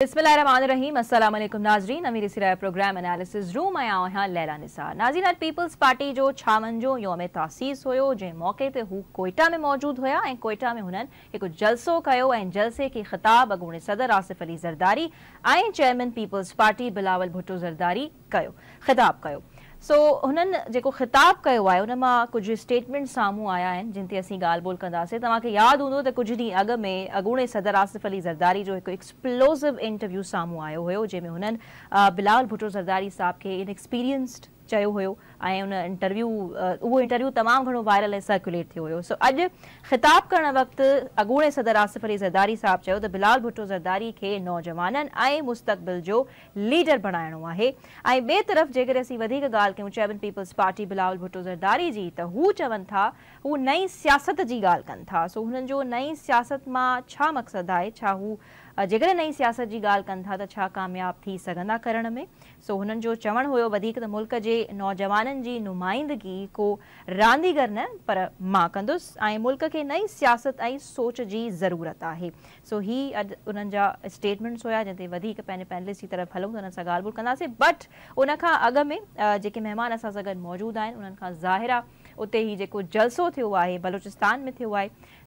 बिस्मिल्लाहिर्रहमानिर्रहीम अस्सलाम नाजरीन programme analysis room Peoples Party जो छावंजो तासीस हुयो जे मौके ते हू कोयटा में मौजूद हुया कोयटा में हुननि हिकु जलसो कयो ऐं जलसे खे ख़िताब अगूणे सदर आसिफ अली ज़रदारी ऐं chairman Peoples Party Bilawal Bhutto Zardari ख़िताब कयो सो हुननि जेको ख़िताबु कयो आहे उन मां कुझु स्टेटमेंट्स साम्हूं आया आहिनि जिन ते असीं ॻाल्हि ॿोल कंदासीं तव्हांखे यादि हूंदो त कुझु ॾींहुं अॻु में अॻूणे सदर आसिफ़ अली ज़रदारी जो हिकु एक्सप्लोसिव इंटरव्यू साम्हूं आयो हुयो जंहिंमें हुननि बिलाल भुटो ज़रदारी साहिब खे इनएक्सपीरियंसड चयो हुयो ऐं उन इंटरव्यू उहो इंटरव्यू तमामु घणो वायरल ऐं सर्कुलेट थियो हुयो सो अॼु ख़िताब करण वक़्तु अॻूणे सदर आसिफ़ अली ज़रदारी साहिबु चयो त बिलाल भुटो ज़रदारी खे नौजवाननि ऐं मुस्तक़बिल जो लीडर बणाइणो आहे ऐं ॿिए तरफ़ जेकॾहिं असीं वधीक ॻाल्हि कयूं चयमि पीपल्स पार्टी बिलाल भुटु ज़रदारी जी त हू चवनि था हू नई सियासत जी ॻाल्हि कनि था सो हुननि जो नई सियासत मां छा मक़सदु आहे छा हू जर नई सियासत की ॻाल्हि कनि थी सघंदा करण में सो उन चवण चवणु मुल्क के नौजवान की नुमाइंदगी को रांदीगर न पर मां कंदुसि ऐं मुल्क खे नई सियासत ऐं सोच की ज़रूरत है सो ही अॼु स्टेटमेंट्स हुया जंहिं पैनलिस्ट जी तरफ़ हलूँ तो हुन सां ॻाल्हि ॿोल बट उन अग में जेके महिमान असां सां गॾु मौजूदु आहिनि उन्हनि ज़ाहिर आहे उते ई जलसो थियो आहे बलूचिस्तान में थियो आहे